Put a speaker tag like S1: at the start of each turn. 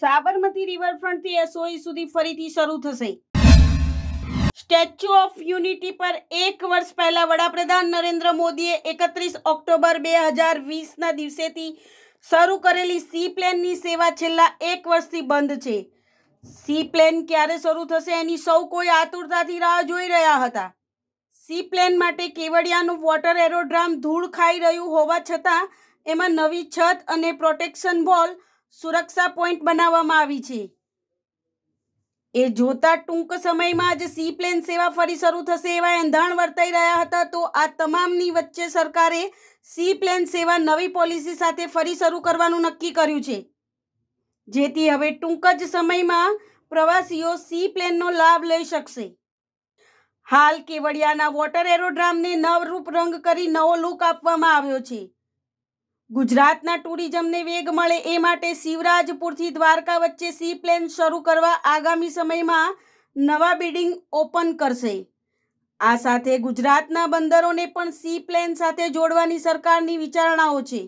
S1: Sabarmati રિવરફ્રન્ટથી SOE સુધી ફરીથી શરૂ થશે સ્ટેચ્યુ ઓફ યુનિટી પર એક વર્ષ પહેલા વડાપ્રધાન નરેન્દ્ર મોદીએ એકત્રીસ ઓક્ટોબર બે હજાર વીસના દિવસેથી શરૂ કરેલી સી પ્લેનની સેવા છેલ્લા એક વર્ષથી બંધ છે સી પ્લેન ક્યારે શરૂ થશે એની સૌ કોઈ આતુરતાથી રાહ જોઈ રહ્યા હતા સી પ્લેન માટે કેવડિયાનું વોટર એરોડ્રામ ધૂળ ખાઈ રહ્યું હોવા છતાં એમાં નવી છત અને પ્રોટેક્શન બોલ સુરક્ષા પોઈન્ટ બનાવવામાં આવી છે એ જોતા ટૂંક સમયમાં જ સી પ્લેન સેવા ફરી શરૂ થશે એવા એંધાણ વર્તાઈ રહ્યા હતા તો આ તમામની વચ્ચે સરકારે સી પ્લેન સેવા નવી પોલિસી સાથે ફરી શરૂ કરવાનું નક્કી કર્યું છે જેથી હવે ટૂંક જ સમયમાં પ્રવાસીઓ સી પ્લેનનો લાભ લઈ શકશે હાલ કેવડિયાના વોટર એરોડ્રામને નવરૂપ રંગ કરી નવો લુક આપવામાં આવ્યો છે ગુજરાતના ટુરિઝમને વેગ મળે એ માટે શિવરાજપુરથી દ્વારકા વચ્ચે સી પ્લેન શરૂ કરવા આગામી સમયમાં નવા બિડિંગ ઓપન કરશે આ સાથે ગુજરાતના બંદરોને પણ સી પ્લેન સાથે જોડવાની સરકારની વિચારણાઓ છે